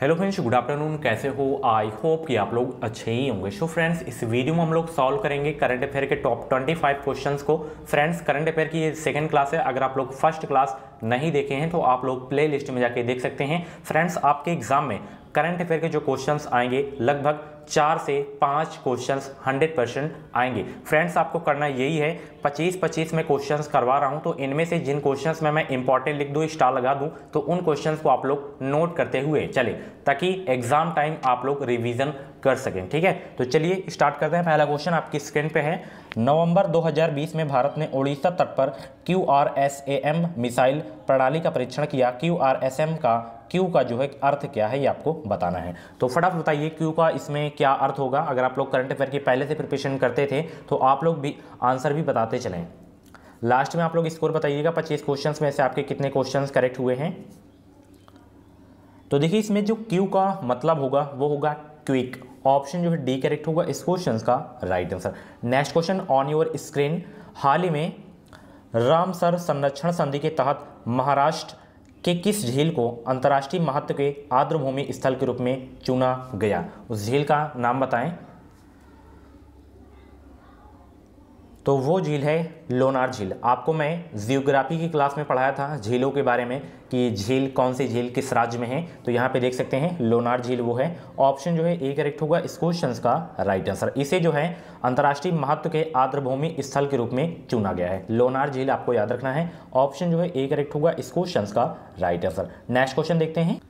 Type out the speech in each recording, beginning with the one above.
hello friends good afternoon कैसे हो I hope कि आप लोग अच्छे ही होंगे सो फ्रेंड्स इस वीडियो में हम लोग सॉल्व करेंगे करंट अफेयर के टॉप 25 क्वेश्चंस को फ्रेंड्स करंट अफेयर की ये सेकंड क्लास है अगर आप लोग फर्स्ट क्लास नहीं देखे हैं तो आप लोग प्ले लिस्ट में जाके देख सकते हैं फ्रेंड्स आपके एग्जाम में करंट अफेयर के जो क्वेश्चंस आएंगे लगभग चार से पाँच क्वेश्चंस 100 परसेंट आएंगे फ्रेंड्स आपको करना यही है 25-25 में क्वेश्चंस करवा रहा हूं तो इनमें से जिन क्वेश्चंस में मैं इंपॉर्टेंट लिख दूँ स्टार लगा दूं तो उन क्वेश्चंस को आप लोग नोट करते हुए चले ताकि एग्जाम टाइम आप लोग रिविजन कर सकें ठीक है तो चलिए स्टार्ट करते हैं पहला क्वेश्चन आपकी स्क्रीन पे है नवंबर 2020 में भारत ने ओडिशा तट पर क्यू मिसाइल प्रणाली का परीक्षण किया क्यू का क्यू का जो है अर्थ क्या है ये आपको बताना है तो फटाफट बताइए क्यू का इसमें क्या अर्थ होगा अगर आप लोग करंट अफेयर की पहले से प्रिपरेशन करते थे तो आप लोग भी आंसर भी बताते चलें लास्ट में आप लोग स्कोर बताइएगा पच्चीस क्वेश्चंस में से आपके कितने क्वेश्चंस करेक्ट हुए हैं तो देखिए इसमें जो क्यू का मतलब होगा वो होगा क्विक ऑप्शन जो है डी करेक्ट होगा इस क्वेश्चन का right answer next question on your screen हाल ही में रामसर संरक्षण संधि के तहत महाराष्ट्र कि किस झील को अंतर्राष्ट्रीय महत्व के आर्द्रभूमि स्थल के रूप में चुना गया उस झील का नाम बताएं तो वो झील है लोनार झील आपको मैं जियोग्राफी की क्लास में पढ़ाया था झीलों के बारे में कि झील कौन सी झील किस राज्य में है तो यहाँ पे देख सकते हैं लोनार झील वो है ऑप्शन जो है ए करेक्ट होगा इस क्वेश्चन का राइट आंसर इसे जो है अंतर्राष्ट्रीय महत्व के आर्द्रभूमि स्थल के रूप में चुना गया है लोनार झील आपको याद रखना है ऑप्शन जो है ए करेक्ट होगा इस क्वेश्चन का राइट आंसर नेक्स्ट क्वेश्चन देखते हैं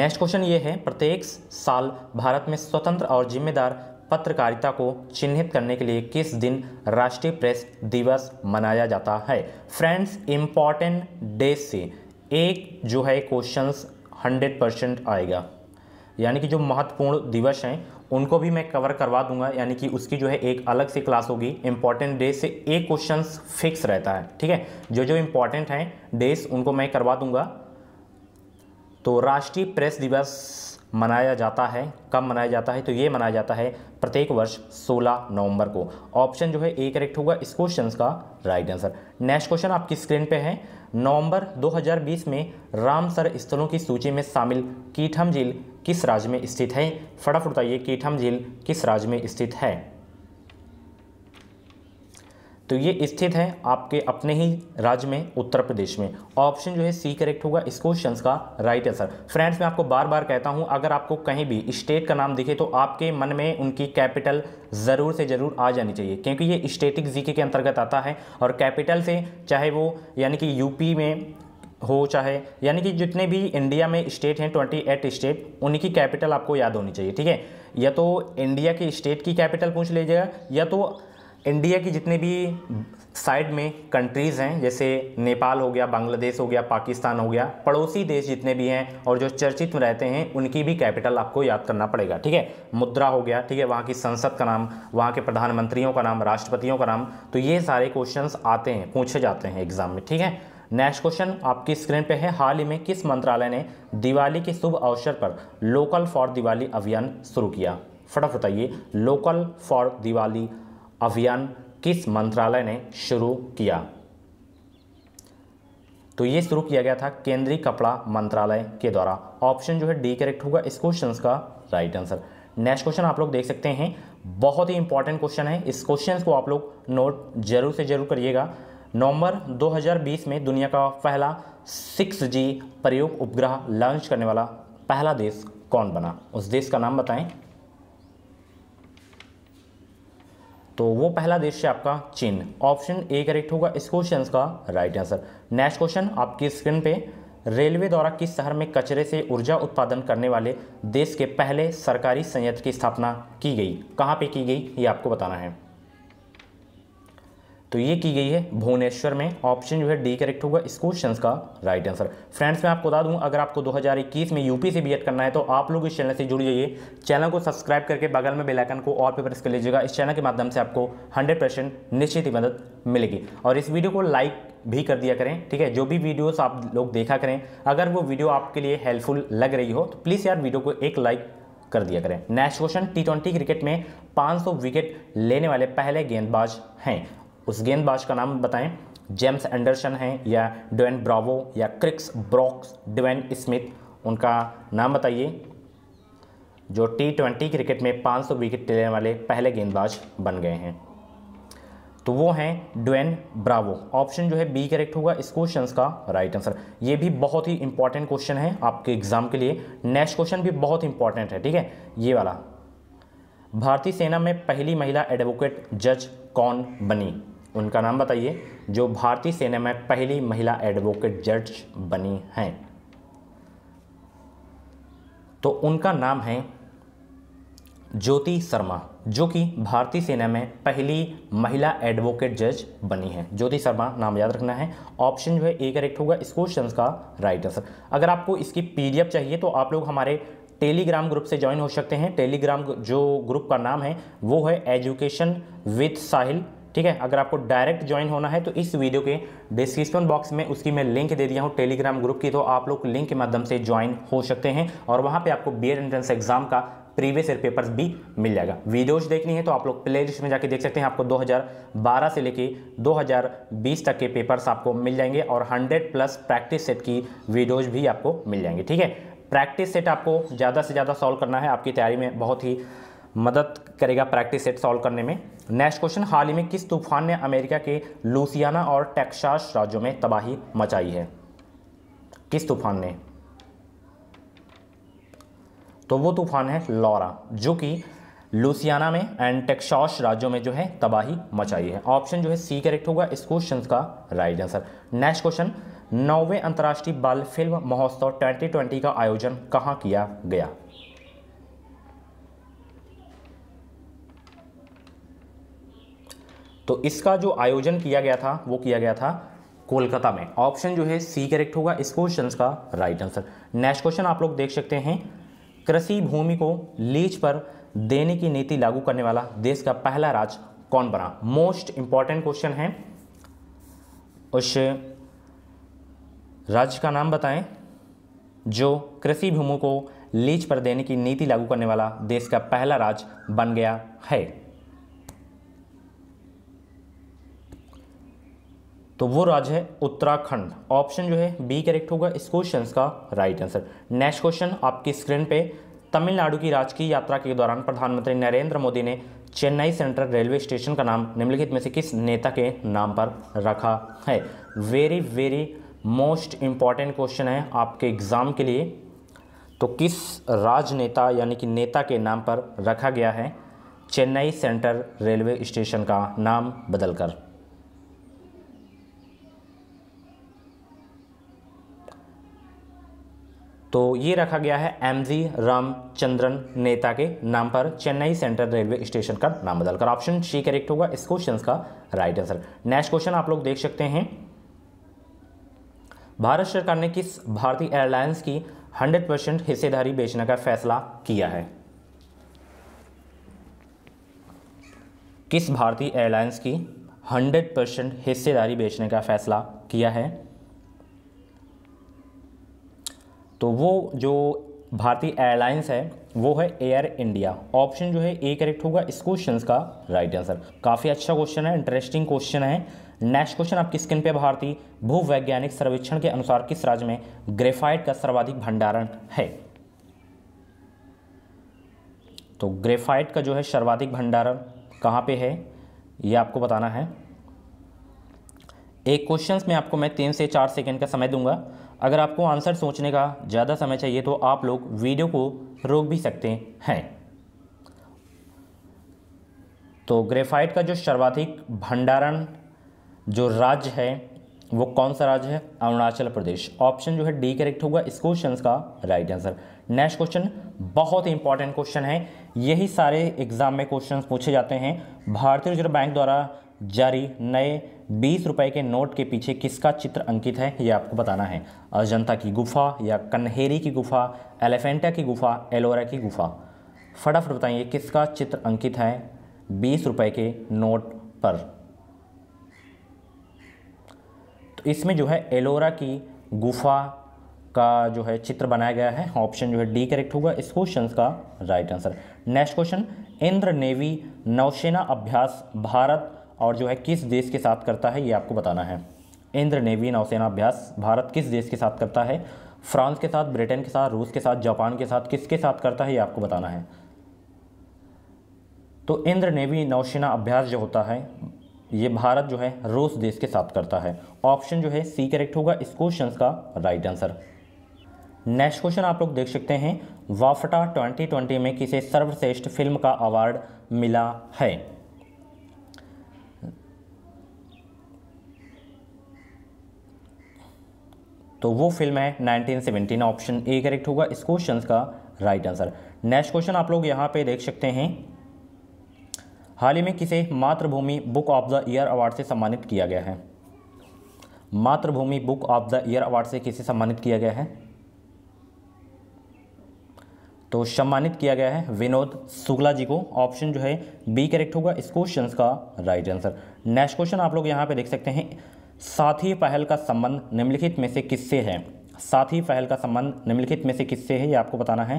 नेक्स्ट क्वेश्चन ये है प्रत्येक साल भारत में स्वतंत्र और जिम्मेदार पत्रकारिता को चिन्हित करने के लिए किस दिन राष्ट्रीय प्रेस दिवस मनाया जाता है फ्रेंड्स इम्पॉर्टेंट डे से एक जो है क्वेश्चंस 100 परसेंट आएगा यानी कि जो महत्वपूर्ण दिवस हैं उनको भी मैं कवर करवा दूंगा यानी कि उसकी जो है एक अलग से क्लास होगी इंपॉर्टेंट डे से एक क्वेश्चन फिक्स रहता है ठीक है जो जो इम्पॉर्टेंट हैं डेज उनको मैं करवा दूंगा तो राष्ट्रीय प्रेस दिवस मनाया जाता है कब मनाया जाता है तो ये मनाया जाता है प्रत्येक वर्ष 16 नवंबर को ऑप्शन जो है ए करेक्ट होगा इस क्वेश्चन का राइट आंसर नेक्स्ट क्वेश्चन आपकी स्क्रीन पे है नवंबर 2020 में रामसर स्थलों की सूची में शामिल कीठम झील किस राज्य में स्थित है फटाफट बताइए कीठम झील किस राज्य में स्थित है तो ये स्थित है आपके अपने ही राज्य में उत्तर प्रदेश में ऑप्शन जो है सी करेक्ट होगा इस क्वेश्चन का राइट आंसर फ्रेंड्स मैं आपको बार बार कहता हूँ अगर आपको कहीं भी स्टेट का नाम दिखे तो आपके मन में उनकी कैपिटल ज़रूर से ज़रूर आ जानी चाहिए क्योंकि ये स्टेटिक जीके के अंतर्गत आता है और कैपिटल से चाहे वो यानी कि यूपी में हो चाहे यानी कि जितने भी इंडिया में स्टेट हैं ट्वेंटी एट स्टेट उनकी कैपिटल आपको याद होनी चाहिए ठीक है या तो इंडिया के स्टेट की कैपिटल पूछ लीजिएगा या तो इंडिया की जितने भी साइड में कंट्रीज़ हैं जैसे नेपाल हो गया बांग्लादेश हो गया पाकिस्तान हो गया पड़ोसी देश जितने भी हैं और जो चर्चित में रहते हैं उनकी भी कैपिटल आपको याद करना पड़ेगा ठीक है मुद्रा हो गया ठीक है वहाँ की संसद का नाम वहाँ के प्रधानमंत्रियों का नाम राष्ट्रपतियों का नाम तो ये सारे क्वेश्चन आते हैं पूछे जाते हैं एग्जाम में ठीक है नेक्स्ट क्वेश्चन आपकी स्क्रीन पे है हाल ही में किस मंत्रालय ने दिवाली के शुभ अवसर पर लोकल फॉर दिवाली अभियान शुरू किया फटाफट बताइए लोकल फॉर दिवाली अभियान किस मंत्रालय ने शुरू किया तो ये शुरू किया गया था केंद्रीय कपड़ा मंत्रालय के द्वारा ऑप्शन जो है डी करेक्ट होगा इस क्वेश्चन का राइट आंसर नेक्स्ट क्वेश्चन आप लोग देख सकते हैं बहुत ही इंपॉर्टेंट क्वेश्चन है इस क्वेश्चन को आप लोग नोट जरूर से जरूर करिएगा नवंबर 2020 में दुनिया का पहला 6G प्रयोग उपग्रह लॉन्च करने वाला पहला देश कौन बना उस देश का नाम बताएं तो वो पहला देश है आपका चीन ऑप्शन ए करेक्ट होगा इस क्वेश्चन का राइट आंसर नेक्स्ट क्वेश्चन आपकी स्क्रीन पे रेलवे द्वारा किस शहर में कचरे से ऊर्जा उत्पादन करने वाले देश के पहले सरकारी संयंत्र की स्थापना की गई कहाँ पे की गई ये आपको बताना है तो ये की गई है भुवनेश्वर में ऑप्शन जो है डी करेक्ट होगा इस क्वेश्चन का राइट आंसर फ्रेंड्स मैं आपको बता दूं अगर आपको 2021 में यूपी से बी करना है तो आप लोग इस चैनल से जुड़ जाइए चैनल को सब्सक्राइब करके बगल में बेल आइकन को और पे प्रेस कर लीजिएगा इस चैनल के माध्यम से आपको 100 निश्चित ही मदद मिलेगी और इस वीडियो को लाइक भी कर दिया करें ठीक है जो भी वीडियोस आप लोग देखा करें अगर वो वीडियो आपके लिए हेल्पफुल लग रही हो तो प्लीज़ यार वीडियो को एक लाइक कर दिया करें नेक्स्ट क्वेश्चन टी क्रिकेट में 500 विकेट लेने वाले पहले गेंदबाज हैं उस गेंदबाज का नाम बताएं जेम्स एंडरसन है या डोन ब्रावो या क्रिक्स ब्रॉक्स डिवेन स्मिथ उनका नाम बताइए जो टी ट्वेंटी क्रिकेट में 500 विकेट लेने वाले पहले गेंदबाज बन गए हैं तो वो हैं डुएन ब्रावो ऑप्शन जो है बी करेक्ट होगा इस क्वेश्चन का राइट आंसर ये भी बहुत ही इंपॉर्टेंट क्वेश्चन है आपके एग्जाम के लिए नेक्स्ट क्वेश्चन भी बहुत इंपॉर्टेंट है ठीक है ये वाला भारतीय सेना में पहली महिला एडवोकेट जज कौन बनी उनका नाम बताइए जो भारतीय सेना में पहली महिला एडवोकेट जज बनी हैं तो उनका नाम है ज्योति शर्मा जो कि भारतीय सेना में पहली महिला एडवोकेट जज बनी है ज्योति शर्मा नाम याद रखना है ऑप्शन जो है ए करेक्ट होगा इस क्वेश्चन का राइट आंसर अगर आपको इसकी पीडीएफ चाहिए तो आप लोग हमारे टेलीग्राम ग्रुप से ज्वाइन हो सकते हैं टेलीग्राम जो ग्रुप का नाम है वो है एजुकेशन विथ साहिल ठीक है अगर आपको डायरेक्ट ज्वाइन होना है तो इस वीडियो के डिस्क्रिप्शन बॉक्स में उसकी मैं लिंक दे दिया हूँ टेलीग्राम ग्रुप की तो आप लोग लिंक के माध्यम से ज्वाइन हो सकते हैं और वहाँ पर आपको बी एंट्रेंस एग्जाम का प्रीवियस ईयर पेपर्स भी मिल जाएगा वीडियोज देखनी है तो आप लोग प्ले लिस्ट में जाके देख सकते हैं आपको 2012 से लेके 2020 तक के पेपर्स आपको मिल जाएंगे और 100 प्लस प्रैक्टिस सेट की वीडियोज भी आपको मिल जाएंगे ठीक है प्रैक्टिस सेट आपको ज़्यादा से ज़्यादा सॉल्व करना है आपकी तैयारी में बहुत ही मदद करेगा प्रैक्टिस सेट सॉल्व करने में नेक्स्ट क्वेश्चन हाल ही में किस तूफान ने अमेरिका के लूसियाना और टेक्सास राज्यों में तबाही मचाई है किस तूफान ने तो वो तूफान है लॉरा जो कि लूसियाना में एंड टेक्सास राज्यों में जो है तबाही मचाई है ऑप्शन जो है सी करेक्ट होगा इस क्वेश्चन का राइट आंसर नेक्स्ट क्वेश्चन नौवे अंतर्राष्ट्रीय बाल फिल्म महोत्सव 2020 का आयोजन कहाँ किया गया तो इसका जो आयोजन किया गया था वो किया गया था कोलकाता में ऑप्शन जो है सी करेक्ट होगा इस क्वेश्चन का राइट आंसर नेक्स्ट क्वेश्चन आप लोग देख सकते हैं कृषि भूमि को लीज पर देने की नीति लागू करने वाला देश का पहला राज्य कौन बना मोस्ट इंपॉर्टेंट क्वेश्चन है उस राज्य का नाम बताएं जो कृषि भूमि को लीज पर देने की नीति लागू करने वाला देश का पहला राज्य बन गया है तो वो राज्य है उत्तराखंड ऑप्शन जो है बी करेक्ट होगा इस क्वेश्चन का राइट आंसर नेक्स्ट क्वेश्चन आपकी स्क्रीन पे तमिलनाडु की राजकीय यात्रा के दौरान प्रधानमंत्री नरेंद्र मोदी ने चेन्नई सेंट्रल रेलवे स्टेशन का नाम निम्नलिखित में से किस नेता के नाम पर रखा है very very most important question है आपके एग्ज़ाम के लिए तो किस राजनेता यानी कि नेता के नाम पर रखा गया है चेन्नई सेंट्रल रेलवे स्टेशन का नाम बदलकर तो ये रखा गया है एम जी रामचंद्रन नेता के नाम पर चेन्नई सेंट्रल रेलवे स्टेशन का नाम बदलकर ऑप्शन सी करेक्ट होगा इस क्वेश्चन का राइट आंसर नेक्स्ट क्वेश्चन आप लोग देख सकते हैं भारत सरकार ने किस भारतीय एयरलाइंस की 100 परसेंट हिस्सेदारी बेचने का फैसला किया है किस भारतीय एयरलाइंस की 100 परसेंट हिस्सेदारी बेचने का फैसला किया है तो वो जो भारतीय एयरलाइंस है वो है एयर इंडिया ऑप्शन जो है ए करेक्ट होगा इस क्वेश्चन का राइट आंसर काफ़ी अच्छा क्वेश्चन है इंटरेस्टिंग क्वेश्चन है नेक्स्ट क्वेश्चन आपकी स्क्रीन पे भारतीय भूवैज्ञानिक सर्वेक्षण के अनुसार किस राज्य में ग्रेफाइट का सर्वाधिक भंडारण है तो ग्रेफाइट का जो है सर्वाधिक भंडारण कहाँ पे है ये आपको बताना है एक क्वेश्चन में आपको मैं तीन से चार सेकेंड का समय दूंगा अगर आपको आंसर सोचने का ज़्यादा समय चाहिए तो आप लोग वीडियो को रोक भी सकते हैं तो ग्रेफाइट का जो सर्वाधिक भंडारण जो राज्य है वो कौन सा राज्य है अरुणाचल प्रदेश ऑप्शन जो है डी करेक्ट होगा इस क्वेश्चन का राइट आंसर नेक्स्ट क्वेश्चन बहुत ही इंपॉर्टेंट क्वेश्चन है यही सारे एग्जाम में क्वेश्चंस पूछे जाते हैं भारतीय रिजर्व बैंक द्वारा जारी नए बीस रुपए के नोट के पीछे किसका चित्र अंकित है ये आपको बताना है अजंता की गुफा या कन्हेरी की गुफा एलिफेंटा की गुफा एलोरा की गुफा फटाफट बताइए किसका चित्र अंकित है बीस रुपए के नोट पर तो इसमें जो है एलोरा की गुफा का जो है चित्र बनाया गया है ऑप्शन जो है डी करेक्ट होगा इस क्वेश्चन का right answer next question Indra navy नौसेना अभ्यास भारत और जो है किस देश के साथ करता है ये आपको बताना है इंद्र नेवी नौसेना अभ्यास भारत किस देश के साथ करता है फ्रांस के साथ ब्रिटेन के साथ रूस के साथ जापान के साथ किसके साथ करता है ये आपको बताना है तो इंद्र नेवी नौसेना अभ्यास जो होता है ये भारत जो है रूस देश के साथ करता है ऑप्शन जो है सी करेक्ट होगा इस क्वेश्चन का राइट आंसर नेक्स्ट क्वेश्चन आप लोग देख सकते हैं वाफटा 2020 में किसे सर्वश्रेष्ठ फिल्म का अवार्ड मिला है तो वो फिल्म है 1917 ऑप्शन ए करेक्ट होगा इस क्वेश्चन का राइट आंसर नेक्स्ट क्वेश्चन आप लोग यहाँ पे देख सकते हैं हाल ही में किसे Mathrubhumi book of the year award से सम्मानित किया गया है Mathrubhumi book of the year award से किसे सम्मानित किया गया है तो सम्मानित किया गया है विनोद शुक्ला जी को ऑप्शन जो है बी करेक्ट होगा इस क्वेश्चन का राइट आंसर नेक्स्ट क्वेश्चन आप लोग यहाँ पे देख सकते हैं साथी पहल का संबंध निम्नलिखित में से किससे है साथी पहल का संबंध निम्नलिखित में से किससे है ये आपको बताना है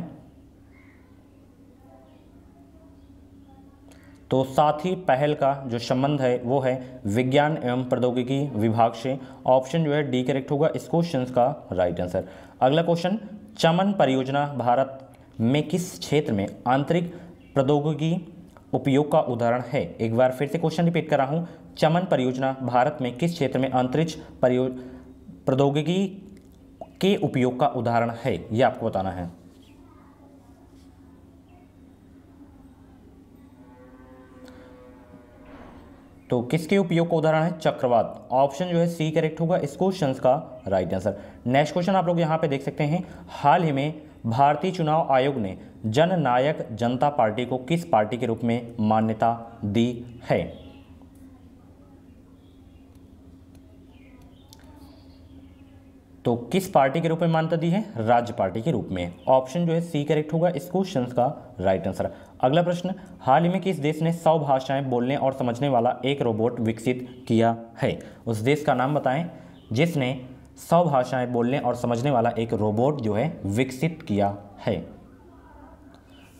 तो साथी पहल का जो संबंध है वो है विज्ञान एवं प्रौद्योगिकी विभाग से ऑप्शन जो है डी करेक्ट होगा इस क्वेश्चन का राइट आंसर अगला क्वेश्चन चमन परियोजना भारत में किस क्षेत्र में आंतरिक प्रौद्योगिकी उपयोग का उदाहरण है एक बार फिर से क्वेश्चन रिपीट कर रहा हूँ चमन परियोजना भारत में किस क्षेत्र में अंतरिक्ष प्रौद्योगिकी के उपयोग का उदाहरण है यह आपको बताना है तो किसके उपयोग का उदाहरण है चक्रवात ऑप्शन जो है सी करेक्ट होगा इस क्वेश्चन का राइट आंसर नेक्स्ट क्वेश्चन आप लोग यहां पे देख सकते हैं हाल ही में भारतीय चुनाव आयोग ने जननायक जनता पार्टी को किस पार्टी के रूप में मान्यता दी है तो किस पार्टी के रूप में मान्यता दी है राज्य पार्टी के रूप में ऑप्शन जो है सी करेक्ट होगा इस क्वेश्चन का राइट आंसर अगला प्रश्न हाल ही में किस देश ने सौ भाषाएं बोलने और समझने वाला एक रोबोट विकसित किया है उस देश का नाम बताएं जिसने सौ भाषाएं बोलने और समझने वाला एक रोबोट जो है विकसित किया है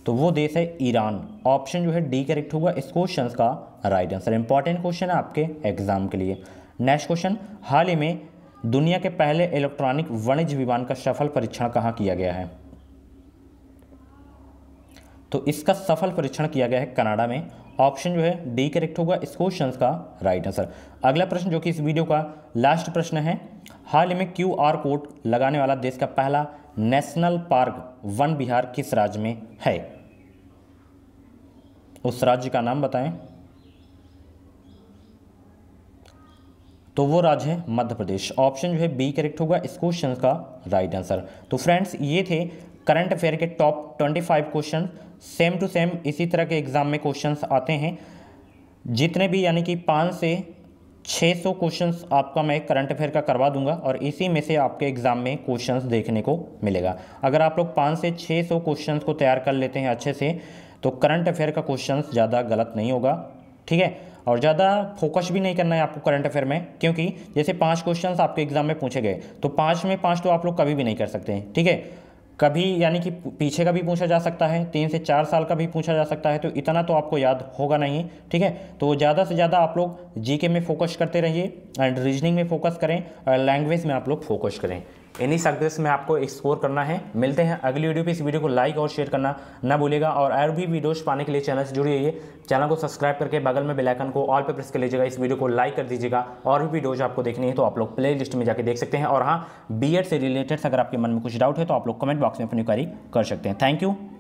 तो वो देश है ईरान ऑप्शन जो है डी करेक्ट होगा इस क्वेश्चन का राइट आंसर इंपॉर्टेंट क्वेश्चन है आपके एग्जाम के लिए नेक्स्ट क्वेश्चन हाल ही में दुनिया के पहले इलेक्ट्रॉनिक वाणिज्य विमान का सफल परीक्षण कहाँ किया गया है तो इसका सफल परीक्षण किया गया है कनाडा में ऑप्शन जो है डी करेक्ट होगा इस क्वेश्चन का राइट आंसर अगला प्रश्न जो कि इस वीडियो का लास्ट प्रश्न है हाल ही में क्यू आर कोड लगाने वाला देश का पहला नेशनल पार्क वन बिहार किस राज्य में है उस राज्य का नाम बताएं तो वो राज्य है मध्य प्रदेश ऑप्शन जो है बी करेक्ट होगा इस क्वेश्चन का राइट आंसर तो फ्रेंड्स ये थे करंट अफेयर के top twenty five question same to same इसी तरह के एग्ज़ाम में क्वेश्चन आते हैं जितने भी यानी कि पाँच से 600 क्वेश्चंस आपका मैं करंट अफेयर का करवा दूंगा और इसी में से आपके एग्जाम में क्वेश्चंस देखने को मिलेगा अगर आप लोग पाँच से 600 क्वेश्चंस को तैयार कर लेते हैं अच्छे से तो करंट अफेयर का क्वेश्चन ज़्यादा गलत नहीं होगा ठीक है और ज़्यादा फोकस भी नहीं करना है आपको करंट अफेयर में क्योंकि जैसे पाँच क्वेश्चन आपके एग्जाम में पूछे गए तो पाँच में पाँच तो आप लोग कभी भी नहीं कर सकते हैं ठीक है कभी यानी कि पीछे का भी पूछा जा सकता है तीन से चार साल का भी पूछा जा सकता है तो इतना तो आपको याद होगा नहीं ठीक है तो ज़्यादा से ज़्यादा आप लोग जीके में फोकस करते रहिए एंड रीजनिंग में फोकस करें और लैंग्वेज में आप लोग फोकस करें इन्हीं सक्सेस में आपको एक्सप्लोर करना है मिलते हैं अगली वीडियो पे इस वीडियो को लाइक और शेयर करना ना भूलेगा और और भी वीडियोस पाने के लिए चैनल से जुड़ी रहिए चैनल को सब्सक्राइब करके बगल में बेलाइकन को ऑल पर प्रेस कर लीजिएगा इस वीडियो को लाइक कर दीजिएगा और भी वीडियोज आपको देखनी है तो आप लोग प्ले लिस्ट में जाकर देख सकते हैं और हाँ बी से रिलेटेड अगर आपके मन में कुछ डाउट है तो आप लोग कमेंट बॉक्स में अपनी क्वारी कर सकते हैं थैंक यू